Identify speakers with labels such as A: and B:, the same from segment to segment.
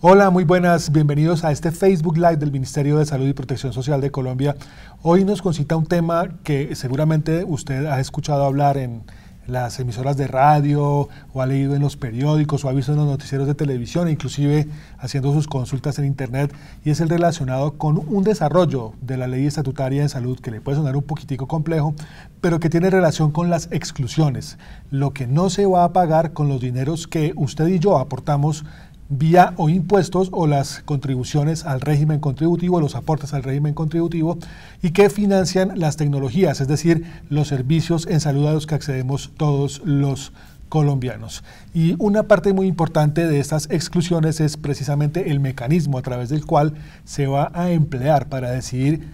A: Hola, muy buenas, bienvenidos a este Facebook Live del Ministerio de Salud y Protección Social de Colombia. Hoy nos concita un tema que seguramente usted ha escuchado hablar en, las emisoras de radio o ha leído en los periódicos o ha visto en los noticieros de televisión, inclusive haciendo sus consultas en Internet, y es el relacionado con un desarrollo de la ley estatutaria de salud que le puede sonar un poquitico complejo, pero que tiene relación con las exclusiones, lo que no se va a pagar con los dineros que usted y yo aportamos vía o impuestos o las contribuciones al régimen contributivo, los aportes al régimen contributivo y que financian las tecnologías, es decir, los servicios en salud a los que accedemos todos los colombianos. Y una parte muy importante de estas exclusiones es precisamente el mecanismo a través del cual se va a emplear para decidir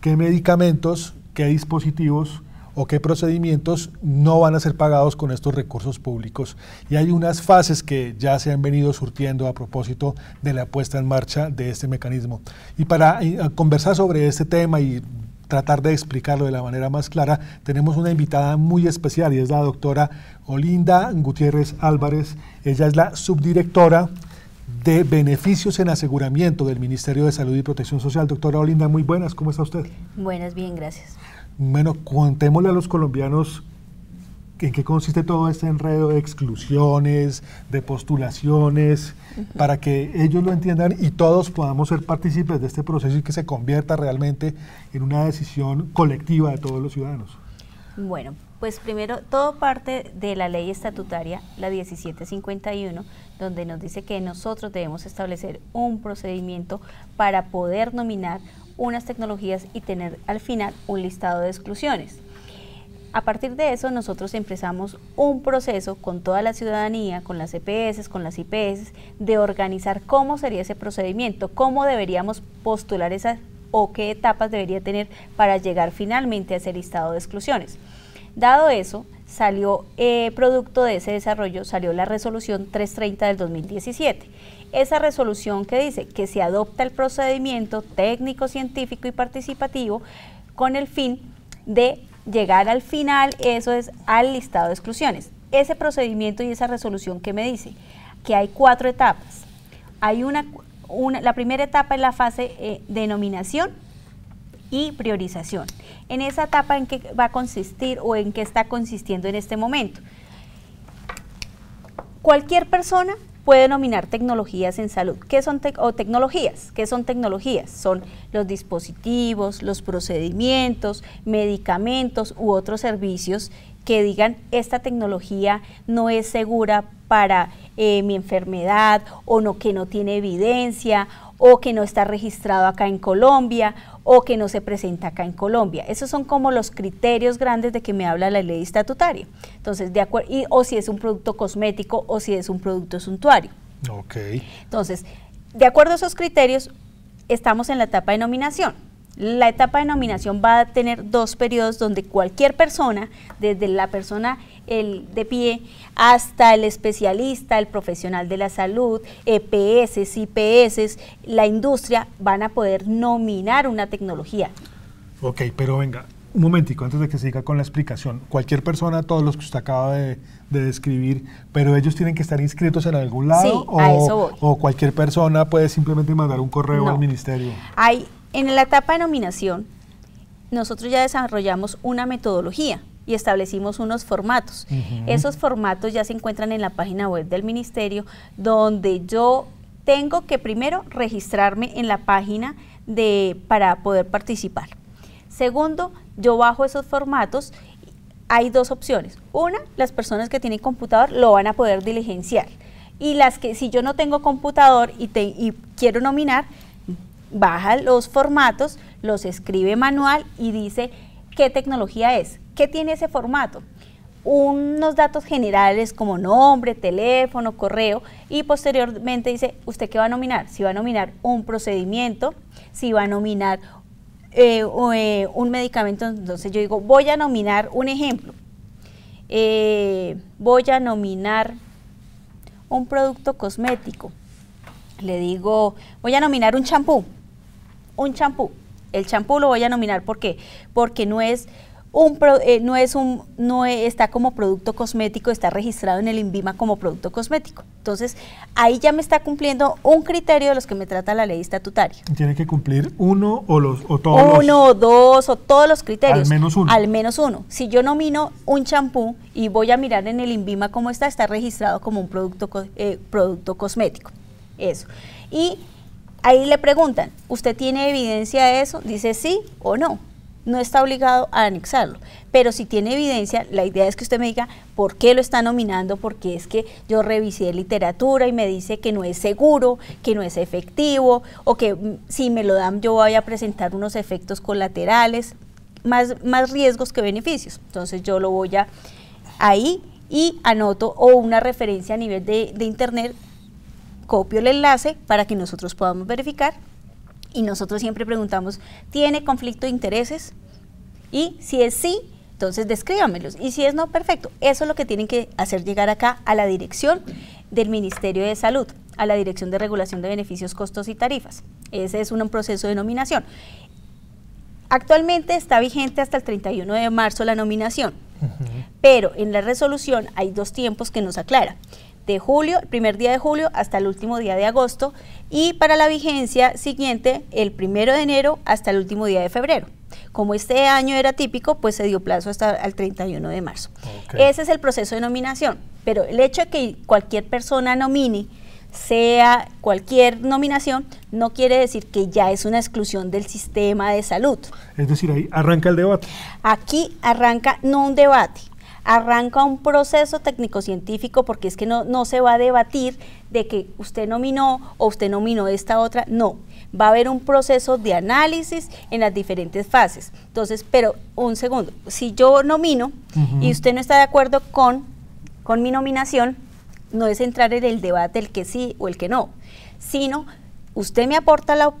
A: qué medicamentos, qué dispositivos, o qué procedimientos no van a ser pagados con estos recursos públicos. Y hay unas fases que ya se han venido surtiendo a propósito de la puesta en marcha de este mecanismo. Y para eh, conversar sobre este tema y tratar de explicarlo de la manera más clara, tenemos una invitada muy especial y es la doctora Olinda Gutiérrez Álvarez. Ella es la subdirectora de beneficios en aseguramiento del Ministerio de Salud y Protección Social. Doctora Olinda, muy buenas, ¿cómo está usted?
B: Buenas, bien, gracias.
A: Bueno, contémosle a los colombianos en qué consiste todo este enredo de exclusiones, de postulaciones, para que ellos lo entiendan y todos podamos ser partícipes de este proceso y que se convierta realmente en una decisión colectiva de todos los ciudadanos.
B: Bueno, pues primero, todo parte de la ley estatutaria, la 1751, donde nos dice que nosotros debemos establecer un procedimiento para poder nominar unas tecnologías y tener al final un listado de exclusiones. A partir de eso nosotros empezamos un proceso con toda la ciudadanía, con las EPS, con las IPS, de organizar cómo sería ese procedimiento, cómo deberíamos postular esas o qué etapas debería tener para llegar finalmente a ese listado de exclusiones. Dado eso, salió eh, producto de ese desarrollo, salió la resolución 330 del 2017. Esa resolución que dice que se adopta el procedimiento técnico, científico y participativo con el fin de llegar al final, eso es, al listado de exclusiones. Ese procedimiento y esa resolución que me dice que hay cuatro etapas. Hay una, la primera etapa es la fase eh, de denominación, y priorización. En esa etapa, ¿en qué va a consistir o en qué está consistiendo en este momento? Cualquier persona puede nominar tecnologías en salud. ¿Qué son o tecnologías? ¿Qué son tecnologías? Son los dispositivos, los procedimientos, medicamentos u otros servicios que digan esta tecnología no es segura para eh, mi enfermedad o no que no tiene evidencia o que no está registrado acá en Colombia o que no se presenta acá en Colombia. Esos son como los criterios grandes de que me habla la ley estatutaria. Entonces, de acuerdo, y, o si es un producto cosmético o si es un producto suntuario. Ok. Entonces, de acuerdo a esos criterios, estamos en la etapa de nominación. La etapa de nominación va a tener dos periodos donde cualquier persona, desde la persona el de pie hasta el especialista, el profesional de la salud, EPS, IPS, la industria, van a poder nominar una tecnología.
A: Ok, pero venga, un momentico antes de que siga con la explicación. Cualquier persona, todos los que usted acaba de, describir, pero ellos tienen que estar inscritos en algún lado o, cualquier persona puede simplemente mandar un correo al ministerio.
B: Hay en la etapa de nominación, nosotros ya desarrollamos una metodología y establecimos unos formatos. Esos formatos ya se encuentran en la página web del ministerio, donde yo tengo que primero registrarme en la página de, para poder participar. Segundo, yo bajo esos formatos. Hay dos opciones. Una, las personas que tienen computador lo van a poder diligenciar. Y las que, si yo no tengo computador y, y quiero nominar, baja los formatos, los escribe manual y dice qué tecnología es, qué tiene ese formato. Unos datos generales como nombre, teléfono, correo y posteriormente dice usted qué va a nominar, si va a nominar un procedimiento, si va a nominar eh, eh, un medicamento, entonces yo digo voy a nominar un ejemplo, eh, voy a nominar un producto cosmético, le digo voy a nominar un champú, un champú. El champú lo voy a nominar, ¿por qué? Porque no es un eh, no es un no está como producto cosmético, está registrado en el INVIMA como producto cosmético. Entonces, ahí ya me está cumpliendo un criterio de los que me trata la ley estatutaria.
A: Tiene que cumplir uno o los o todos uno
B: o dos o todos los criterios. Al menos uno. Al menos uno. Si yo nomino un champú y voy a mirar en el INVIMA cómo está, está registrado como un producto eh, producto cosmético. Eso. Y Ahí le preguntan, ¿usted tiene evidencia de eso? Dice sí o no. No está obligado a anexarlo. Pero si tiene evidencia, la idea es que usted me diga por qué lo está nominando, porque es que yo revisé literatura y me dice que no es seguro, que no es efectivo, o que mm, si me lo dan yo voy a presentar unos efectos colaterales, más, más riesgos que beneficios. Entonces yo lo voy a ahí y anoto o una referencia a nivel de, de internet copio el enlace para que nosotros podamos verificar y nosotros siempre preguntamos, ¿tiene conflicto de intereses? Y si es sí, entonces descríbamelos. Y si es no, perfecto. Eso es lo que tienen que hacer llegar acá a la dirección del Ministerio de Salud, a la Dirección de Regulación de Beneficios, Costos y Tarifas. Ese es un proceso de nominación. Actualmente está vigente hasta el 31 de marzo la nominación, pero en la resolución hay dos tiempos que nos aclara de julio, el primer día de julio hasta el último día de agosto y para la vigencia siguiente el primero de enero hasta el último día de febrero. Como este año era típico, pues se dio plazo hasta el 31 de marzo. Ese es el proceso de nominación, pero el hecho de que cualquier persona nomine sea cualquier nominación, no quiere decir que ya es una exclusión del sistema de salud.
A: Es decir, ahí arranca el debate.
B: Aquí arranca no un debate, arranca un proceso técnico-científico porque es que no, no se va a debatir de que usted nominó o usted nominó esta otra, no, va a haber un proceso de análisis en las diferentes fases. Entonces, pero un segundo, si yo nomino y usted no está de acuerdo con, con mi nominación, no es entrar en el debate el que sí o el que no, sino usted me aporta la,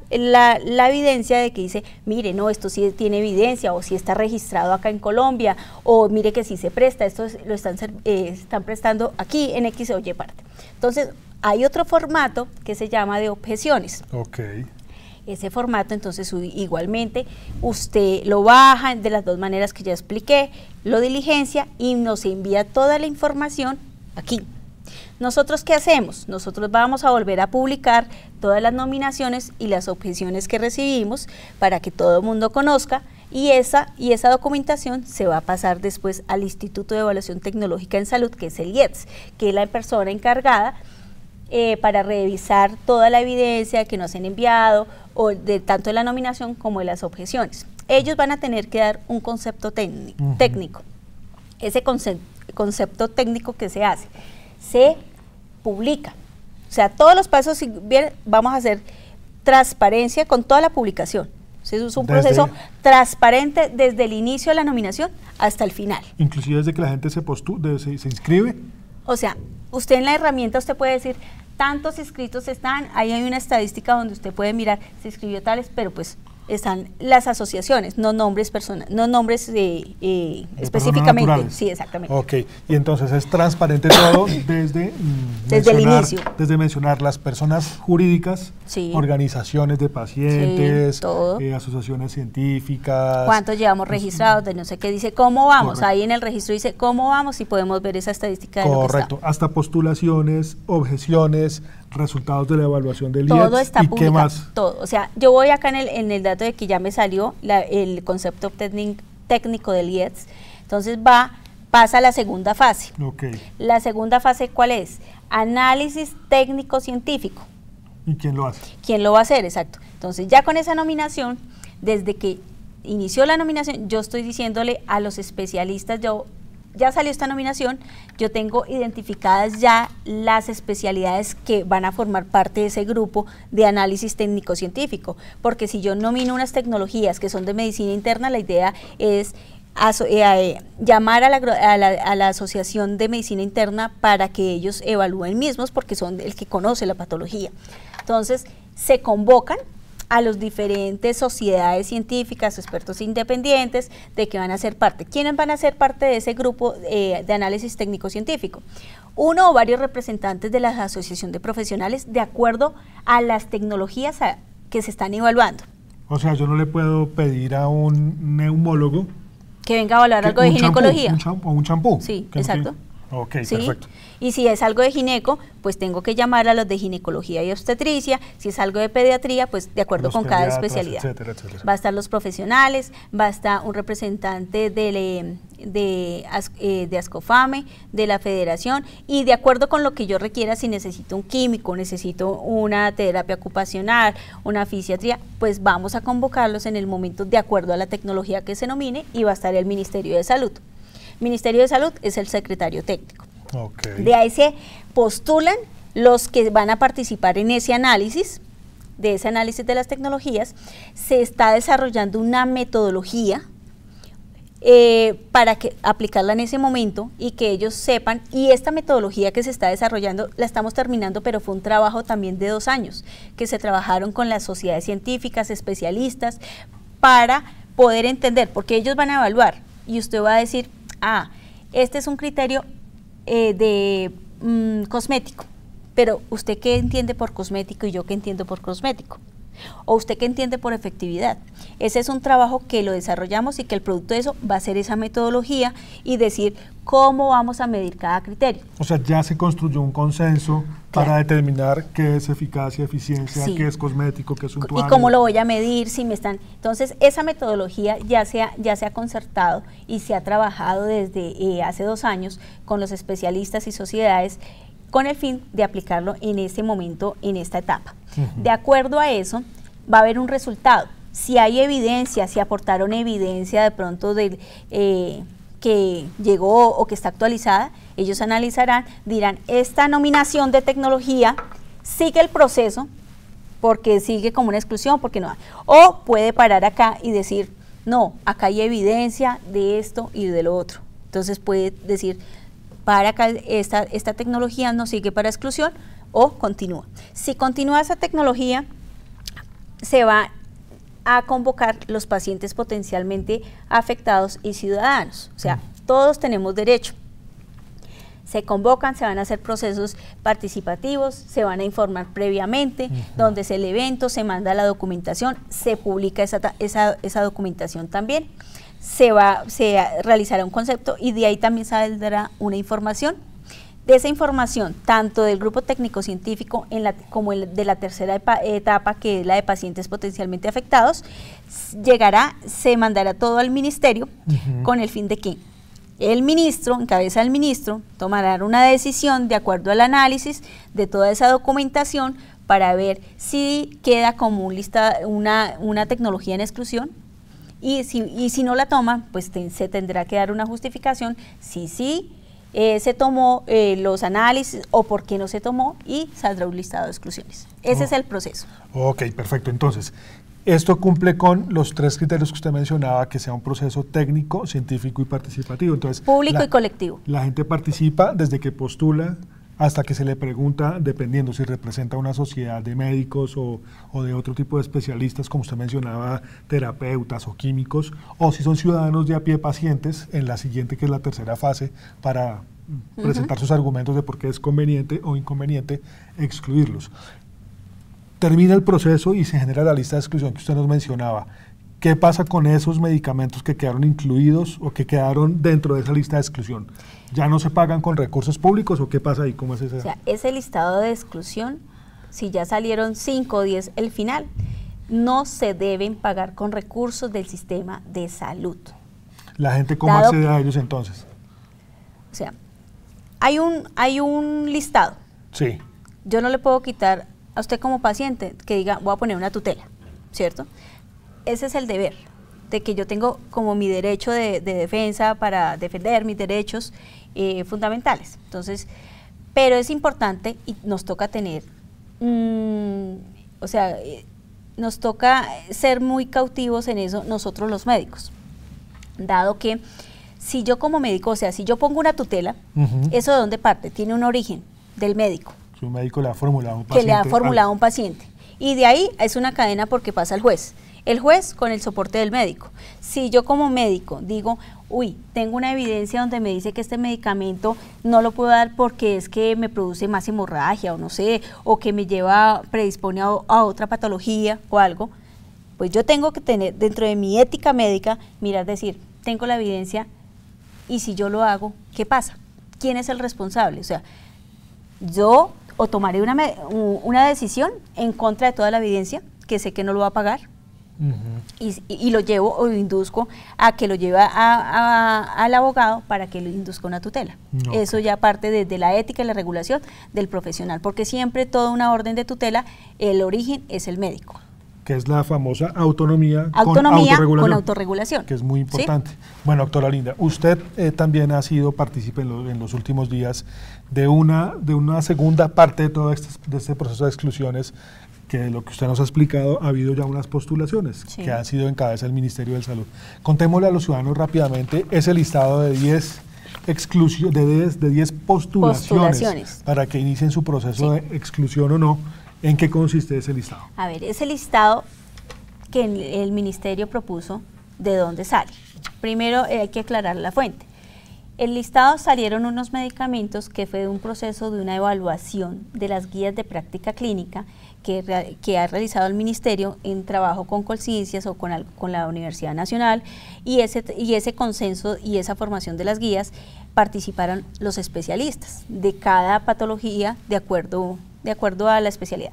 B: evidencia de que dice, mire, no, esto sí tiene evidencia o si está registrado acá en Colombia o mire que sí se presta, esto lo están, eh, están prestando aquí en X o Y parte. Entonces, hay otro formato que se llama de objeciones. Ok. Ese formato, entonces, igualmente, usted lo baja de las dos maneras que ya expliqué, lo diligencia y nos envía toda la información aquí. ¿Nosotros qué hacemos? Nosotros vamos a volver a publicar todas las nominaciones y las objeciones que recibimos para que todo el mundo conozca y esa, y esa documentación se va a pasar después al Instituto de Evaluación Tecnológica en Salud, que es el IETS, que es la persona encargada eh, para revisar toda la evidencia que nos han enviado, o de tanto de la nominación como de las objeciones. Ellos van a tener que dar un concepto técnico. Ese concepto técnico que se hace se publica. O sea, todos los pasos, bien, vamos a hacer transparencia con toda la publicación. es un proceso transparente desde el inicio de la nominación hasta el final.
A: Inclusive desde que la gente se postula, se inscribe.
B: O sea, usted en la herramienta usted puede decir, tantos inscritos están, ahí hay una estadística donde usted puede mirar, se inscribió tales, pero pues están las asociaciones, no nombres personas, no nombres eh, específicamente. Sí, exactamente.
A: Ok, y entonces es transparente todo desde, mm, desde el inicio. Desde mencionar las personas jurídicas, organizaciones de pacientes, eh, asociaciones científicas. ¿Cuántos
B: llevamos pues, registrados? De no sé qué dice, ¿cómo vamos? Ahí en el registro dice, ¿cómo vamos? Y podemos ver esa estadística. De Correcto, lo
A: que está. hasta postulaciones, objeciones, resultados de la evaluación del IEPS. Todo está ¿Y qué más?
B: Todo. O sea, yo voy acá en el, dato de que ya me salió el concepto técnico del ieds Entonces va, pasa a la segunda fase. La segunda fase, ¿cuál es? Análisis técnico-científico.
A: ¿Y quién lo hace?
B: ¿Quién lo va a hacer? Exacto. Entonces, ya con esa nominación, desde que inició la nominación, yo estoy diciéndole a los especialistas, yo ya salió esta nominación, yo tengo identificadas ya las especialidades que van a formar parte de ese grupo de análisis técnico-científico, porque si yo nomino unas tecnologías que son de medicina interna, la idea es eh, eh, llamar a la, Asociación de Medicina Interna para que ellos evalúen mismos porque son el que conoce la patología. Entonces, se convocan a las diferentes sociedades científicas, expertos independientes, de que van a ser parte. ¿Quiénes van a ser parte de ese grupo eh, de análisis técnico-científico? Uno o varios representantes de la asociación de profesionales de acuerdo a las tecnologías que se están evaluando.
A: O sea, yo no le puedo pedir a un neumólogo
B: que venga a evaluar algo de ginecología.
A: un champú. Sí, exacto perfecto.
B: Y si es algo de gineco, pues tengo que llamar a los de ginecología y obstetricia. Si es algo de pediatría, pues de acuerdo con cada especialidad. Va a estar los profesionales, va a estar un representante de, de, eh, de ASCOFAME, de la federación, y de acuerdo con lo que yo requiera, si necesito un químico, necesito una terapia ocupacional, una fisiatría, pues vamos a convocarlos en el momento de acuerdo a la tecnología que se nomine y va a estar el Ministerio de Salud. Ministerio de Salud es el secretario técnico. De ahí se postulan los que van a participar en ese análisis, de ese análisis de las tecnologías, se está desarrollando una metodología eh, para que, aplicarla en ese momento y que ellos sepan, y esta metodología que se está desarrollando la estamos terminando, pero fue un trabajo también de dos años, que se trabajaron con las sociedades científicas, especialistas, para poder entender, porque ellos van a evaluar y usted va a decir, ah, este es un criterio eh, de mm, cosmético, pero usted qué entiende por cosmético y yo qué entiendo por cosmético. ¿O usted qué entiende por efectividad? Ese es un trabajo que lo desarrollamos y que el producto de eso va a ser esa metodología y decir cómo vamos a medir cada criterio.
A: O sea, ya se construyó un consenso para determinar qué es eficacia, eficiencia, qué es cosmético, qué es Y cómo lo
B: voy a medir, si me están... Entonces, esa metodología ya se ha, ya se ha concertado y se ha trabajado desde eh, hace dos años con los especialistas y sociedades con el fin de aplicarlo en este momento, en esta etapa. De acuerdo a eso, va a haber un resultado. Si hay evidencia, si aportaron evidencia de pronto eh, que llegó o que está actualizada, ellos analizarán, dirán, esta nominación de tecnología sigue el proceso porque sigue como una exclusión, porque no. O puede parar acá y decir, no, acá hay evidencia de esto y de lo otro. Entonces puede decir, para esta, esta tecnología no sigue para exclusión o continúa. Si continúa esa tecnología, se va a convocar los pacientes potencialmente afectados y ciudadanos. O sea, todos tenemos derecho. Se convocan, se van a hacer procesos participativos, se van a informar previamente, donde es el evento, se manda la documentación, se publica esa documentación también se va se realizará un concepto y de ahí también saldrá una información. De esa información, tanto del grupo técnico científico como el de la tercera etapa, que es la de pacientes potencialmente afectados, llegará, se mandará todo al ministerio con el fin de que el ministro, encabeza el ministro, tomará una decisión de acuerdo al análisis de toda esa documentación para ver si queda como lista, una tecnología en exclusión y si, no la toma, pues se tendrá que dar una justificación si sí eh, se tomó eh, los análisis o por qué no se tomó y saldrá un listado de exclusiones. Ese es oh. el proceso.
A: Ok, perfecto. Entonces, esto cumple con los tres criterios que usted mencionaba, que sea un proceso técnico, científico y participativo. Entonces, Público y colectivo. La gente participa desde que postula hasta que se le pregunta, dependiendo si representa una sociedad de médicos o, de otro tipo de especialistas, como usted mencionaba, terapeutas o químicos, o si son ciudadanos de a pie pacientes en la siguiente, que es la tercera fase, para presentar sus argumentos de por qué es conveniente o inconveniente excluirlos. Termina el proceso y se genera la lista de exclusión que usted nos mencionaba. ¿Qué pasa con esos medicamentos que quedaron incluidos o que quedaron dentro de esa lista de exclusión? ¿Ya no se pagan con recursos públicos o qué pasa ahí? ¿Cómo es ese? O sea,
B: ese listado de exclusión, si ya salieron 5 o 10, el final, no se deben pagar con recursos del sistema de salud.
A: ¿La gente cómo accede a ellos entonces?
B: O sea, hay un, hay un listado. Sí. Yo no le puedo quitar a usted como paciente que diga, voy a poner una tutela, ¿cierto? ese es el deber, de que yo tengo como mi derecho de, defensa para defender mis derechos eh, fundamentales. Entonces, pero es importante y nos toca tener, mm, o sea, eh, nos toca ser muy cautivos en eso nosotros los médicos, dado que si yo como médico, o sea, si yo pongo una tutela, ¿eso de dónde parte? Tiene un origen del médico.
A: su médico le ha formulado un paciente. Que le ha ah. formulado un
B: paciente. Y de ahí es una cadena porque pasa al juez el juez con el soporte del médico. Si yo como médico digo, uy, tengo una evidencia donde me dice que este medicamento no lo puedo dar porque es que me produce más hemorragia o no sé, o que me lleva, predispone a, otra patología o algo, pues yo tengo que tener dentro de mi ética médica, mirar, decir, tengo la evidencia y si yo lo hago, ¿qué pasa? ¿Quién es el responsable? O sea, yo o tomaré una, una decisión en contra de toda la evidencia, que sé que no lo va a pagar, y, lo llevo o induzco a que lo lleve al abogado para que lo induzca una tutela. Eso ya parte desde la ética y la regulación del profesional, porque siempre toda una orden de tutela, el origen es el médico
A: que es la famosa autonomía, con,
B: autorregulación, que es muy importante.
A: Bueno, doctora Linda, usted eh, también ha sido partícipe en, los últimos días de una, de una segunda parte de todo este, este proceso de exclusiones que de lo que usted nos ha explicado ha habido ya unas postulaciones que han sido en cabeza del Ministerio de Salud. Contémosle a los ciudadanos rápidamente ese listado de 10 de de 10 postulaciones, para que inicien su proceso de exclusión o no. ¿En qué consiste ese listado?
B: A ver, ese listado que el, ministerio propuso, ¿de dónde sale? Primero eh, hay que aclarar la fuente. El listado salieron unos medicamentos que fue de un proceso de una evaluación de las guías de práctica clínica que, ha realizado el Ministerio en trabajo con Colciencias o con, la Universidad Nacional y ese, y ese consenso y esa formación de las guías participaron los especialistas de cada patología de acuerdo, de acuerdo a la especialidad.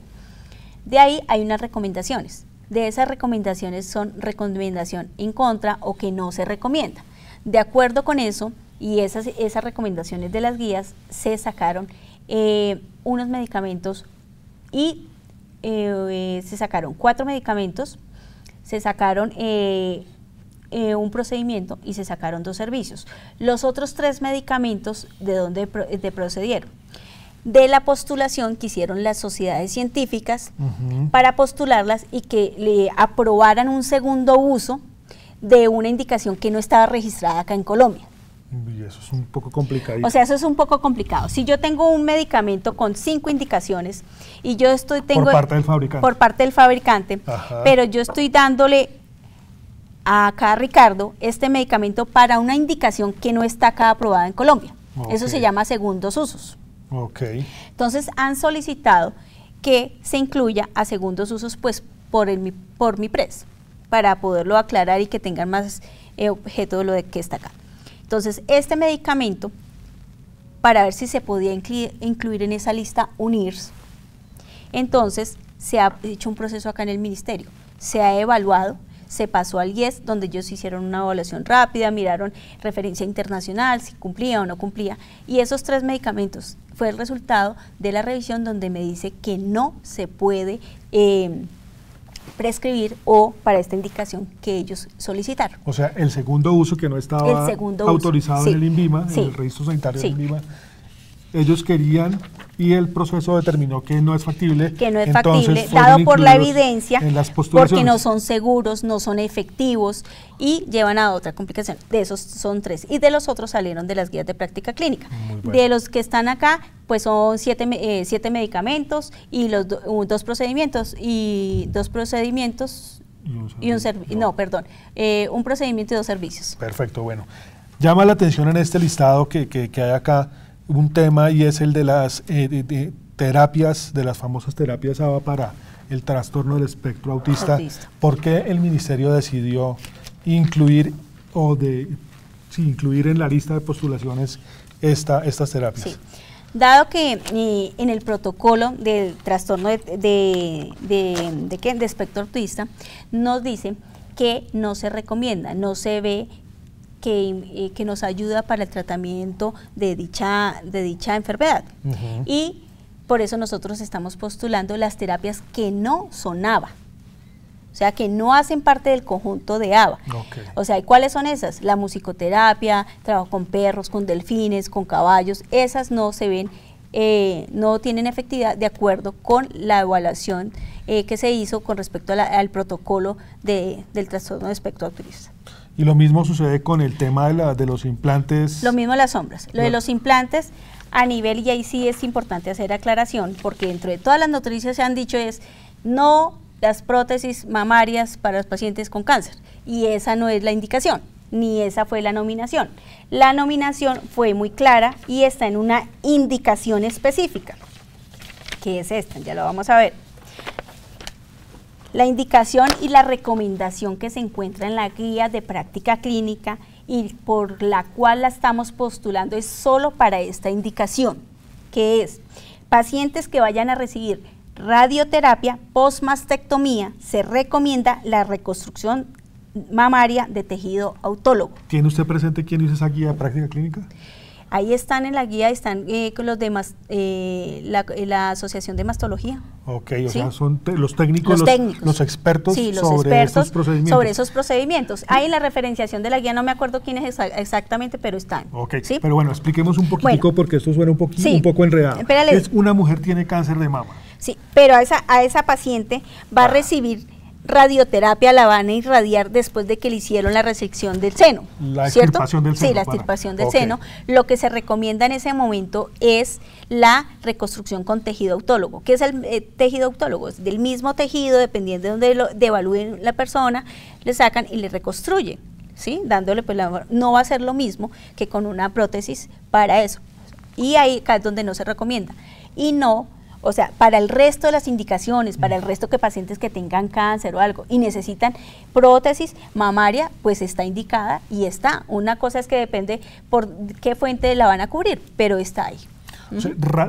B: De ahí hay unas recomendaciones. De esas recomendaciones son recomendación en contra o que no se recomienda. De acuerdo con eso y esas, esas recomendaciones de las guías, se sacaron eh, unos medicamentos y eh, se sacaron cuatro medicamentos, se sacaron eh, eh, un procedimiento y se sacaron dos servicios. Los otros tres medicamentos, ¿de dónde procedieron? De la postulación que hicieron las sociedades científicas para postularlas y que le aprobaran un segundo uso de una indicación que no estaba registrada acá en Colombia.
A: Y eso es un poco complicado. O sea,
B: eso es un poco complicado. Si yo tengo un medicamento con cinco indicaciones y yo estoy tengo por parte del fabricante, por parte del fabricante, pero yo estoy dándole a cada Ricardo este medicamento para una indicación que no está acá aprobada en Colombia. Eso se llama segundos usos. Ok. Entonces han solicitado que se incluya a segundos usos, pues por el por mi pres, para poderlo aclarar y que tengan más eh, objeto de lo de que está acá. Entonces, este medicamento, para ver si se podía incluir en esa lista UNIRS, entonces se ha hecho un proceso acá en el ministerio, se ha evaluado, se pasó al IES, donde ellos hicieron una evaluación rápida, miraron referencia internacional, si cumplía o no cumplía, y esos tres medicamentos fue el resultado de la revisión donde me dice que no se puede... Eh, prescribir o para esta indicación que ellos solicitaron.
A: O sea, el segundo uso que no estaba autorizado en el INVIMA, en el registro sanitario del INVIMA, ellos querían y el proceso determinó que no es factible. Que no es factible, dado por la evidencia, porque no son
B: seguros, no son efectivos y llevan a otra complicación. De esos son tres. Y de los otros salieron de las guías de práctica clínica. De los que están acá, pues son siete, eh, medicamentos y los dos procedimientos y dos procedimientos y un, no. perdón, eh, un procedimiento y dos servicios.
A: Perfecto, bueno. Llama la atención en este listado que, que, que hay acá un tema y es el de las eh, terapias, de las famosas terapias ABA para el trastorno del espectro autista. ¿Por qué el ministerio decidió incluir o de incluir en la lista de postulaciones esta, estas terapias?
B: Dado que eh, en el protocolo del trastorno de, de, de, de, de espectro autista nos dice que no se recomienda, no se ve eh, que, nos ayuda para el tratamiento de dicha, de dicha enfermedad. Y por eso nosotros estamos postulando las terapias que no son ABA. O sea, que no hacen parte del conjunto de ABA. O sea, ¿y cuáles son esas? La musicoterapia, trabajo con perros, con delfines, con caballos. Esas no se ven, eh, no tienen efectividad de acuerdo con la evaluación eh, que se hizo con respecto al protocolo del trastorno de espectro autista.
A: Y lo mismo sucede con el tema de, la, de los implantes.
B: Lo mismo las sombras. Lo de los implantes a nivel, y ahí sí es importante hacer aclaración, porque dentro de todas las noticias se han dicho es no las prótesis mamarias para los pacientes con cáncer. Y esa no es la indicación, ni esa fue la nominación. La nominación fue muy clara y está en una indicación específica, que es esta, ya lo vamos a ver la indicación y la recomendación que se encuentra en la guía de práctica clínica y por la cual la estamos postulando es solo para esta indicación, que es pacientes que vayan a recibir radioterapia postmastectomía, se recomienda la reconstrucción mamaria de tejido autólogo.
A: ¿Tiene usted presente quién hizo esa guía de práctica clínica?
B: Ahí están en la guía, están eh, con los demás, eh, eh, la, Asociación de Mastología.
A: Ok, o sea, son los técnicos, los, expertos, sobre esos procedimientos. Sobre esos
B: procedimientos. Ahí en la referenciación de la guía, no me acuerdo quién es exactamente, pero están. Ok,
A: ¿sí? pero bueno, expliquemos un poquitico porque esto suena un, poquito, un poco enredado. Espérale. Es una mujer tiene cáncer de mama.
B: Sí, pero a esa, a esa paciente va a ah. recibir radioterapia la van a irradiar después de que le hicieron la resección del seno.
A: La ¿cierto? extirpación del seno. Sí, la extirpación del seno.
B: Lo que se recomienda en ese momento es la reconstrucción con tejido autólogo. ¿Qué es el eh, tejido autólogo? Es del mismo tejido, dependiendo de donde lo devalúen la persona, le sacan y le reconstruyen, ¿sí? Dándole, pues, la, no va a ser lo mismo que con una prótesis para eso. Y ahí es donde no se recomienda. Y no o sea, para el resto de las indicaciones, para mm. el resto que pacientes que tengan cáncer o algo y necesitan prótesis mamaria, pues está indicada y está. Una cosa es que depende por qué fuente la van a cubrir, pero está ahí.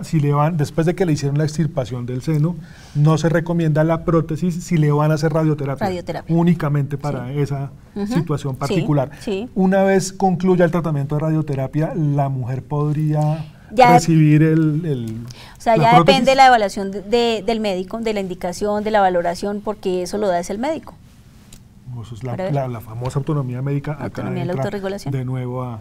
A: si le van, después de que le hicieron la extirpación del seno, no se recomienda la prótesis si le van a hacer radioterapia. Únicamente para esa situación particular. Una vez concluya el tratamiento de radioterapia, la mujer podría ya recibir el, O sea, ya depende
B: la evaluación del médico, de la indicación, de la valoración, porque eso lo da es el médico
A: la, famosa autonomía médica. acá De nuevo a,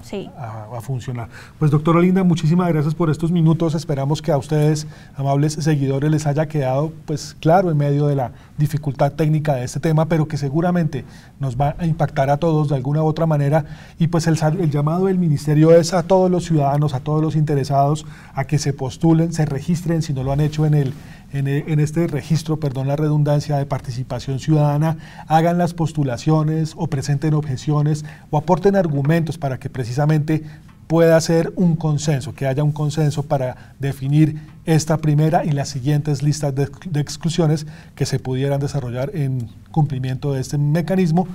A: funcionar. Pues doctora Linda, muchísimas gracias por estos minutos. Esperamos que a ustedes, amables seguidores, les haya quedado pues claro en medio de la dificultad técnica de este tema, pero que seguramente nos va a impactar a todos de alguna u otra manera. Y pues el llamado del ministerio es a todos los ciudadanos, a todos los interesados, a que se postulen, se registren si no lo han hecho en el e, en, este registro, perdón la redundancia, de participación ciudadana, hagan las postulaciones o presenten objeciones o aporten argumentos para que precisamente pueda ser un consenso, que haya un consenso para definir esta primera y las siguientes listas de exclusiones que se pudieran desarrollar en cumplimiento de este mecanismo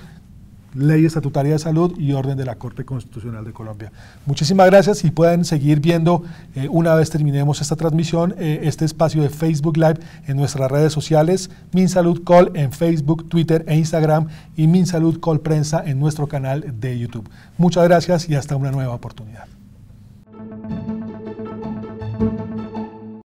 A: Ley Estatutaria de Salud y Orden de la Corte Constitucional de Colombia. Muchísimas gracias y pueden seguir viendo eh, una vez terminemos esta transmisión eh, este espacio de Facebook Live en nuestras redes sociales, MinSaludCall en Facebook, Twitter e Instagram y MinSaludCallPrensa Prensa en nuestro canal de YouTube. Muchas gracias y hasta una nueva oportunidad.